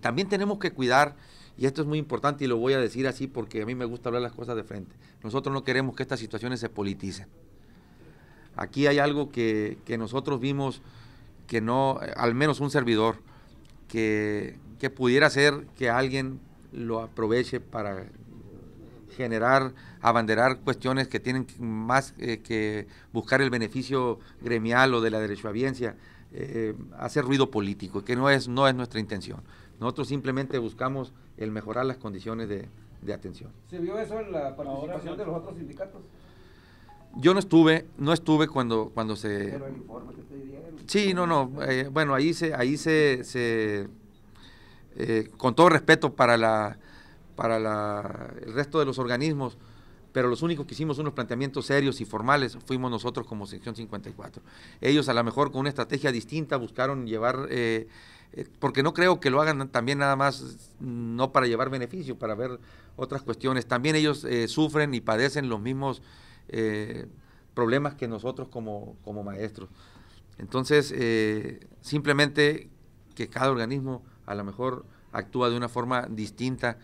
También tenemos que cuidar, y esto es muy importante y lo voy a decir así porque a mí me gusta hablar las cosas de frente, nosotros no queremos que estas situaciones se politicen. Aquí hay algo que, nosotros vimos que no, al menos un servidor, que, pudiera ser que alguien lo aproveche para generar, abanderar cuestiones que tienen más eh, que buscar el beneficio gremial o de la derechohabiencia, eh, hacer ruido político, que no es, no es nuestra intención. Nosotros simplemente buscamos el mejorar las condiciones de, atención. ¿Se vio eso en la participación de los otros sindicatos? Yo no estuve, no estuve cuando, cuando se... Pero el informe que te dieron. Sí, no, no. Eh, bueno, ahí se, ahí eh, con todo respeto para la, para el resto de los organismos, pero los únicos que hicimos unos planteamientos serios y formales fuimos nosotros como sección 54. Ellos a lo mejor con una estrategia distinta buscaron llevar eh, eh, porque no creo que lo hagan también nada más, no para llevar beneficio, para ver otras cuestiones. También ellos eh, sufren y padecen los mismos eh, problemas que nosotros como, maestros. Entonces, simplemente que cada organismo a lo mejor actúa de una forma distinta